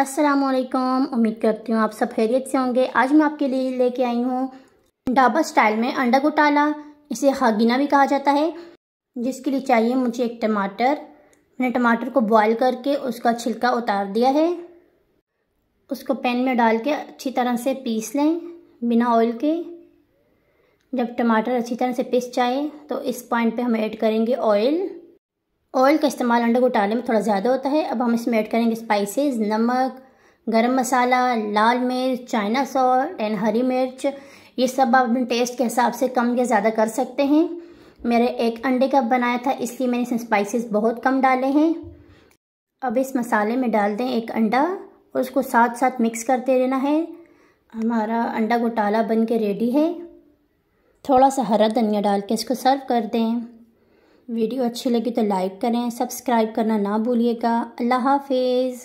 असलकम उम्मीद करती हूँ आप सब खैरियत से होंगे आज मैं आपके लिए लेके आई हूँ डाबा स्टाइल में अंडा घोटाला इसे हागीना भी कहा जाता है जिसके लिए चाहिए मुझे एक टमाटर मैंने टमाटर को बॉईल करके उसका छिलका उतार दिया है उसको पैन में डाल के अच्छी तरह से पीस लें बिना ऑयल के जब टमाटर अच्छी तरह से पिस जाए तो इस पॉइंट पर हम ऐड करेंगे ऑयल ऑयल का इस्तेमाल अंडे को टालने में थोड़ा ज़्यादा होता है अब हम इसमें ऐड करेंगे स्पाइसेस नमक गरम मसाला लाल मिर्च चाइना सॉल्ट एंड हरी मिर्च ये सब आप अपने टेस्ट के हिसाब से कम या ज़्यादा कर सकते हैं मेरे एक अंडे का बनाया था इसलिए मैंने इसमें स्पाइसेस बहुत कम डाले हैं अब इस मसाले में डाल दें एक अंडा और उसको साथ साथ मिक्स करते रहना है हमारा अंडा घोटाला बन के रेडी है थोड़ा सा हरा धनिया डाल के इसको सर्व कर दें वीडियो अच्छी लगी तो लाइक करें सब्सक्राइब करना ना भूलिएगा अल्लाह हाफिज़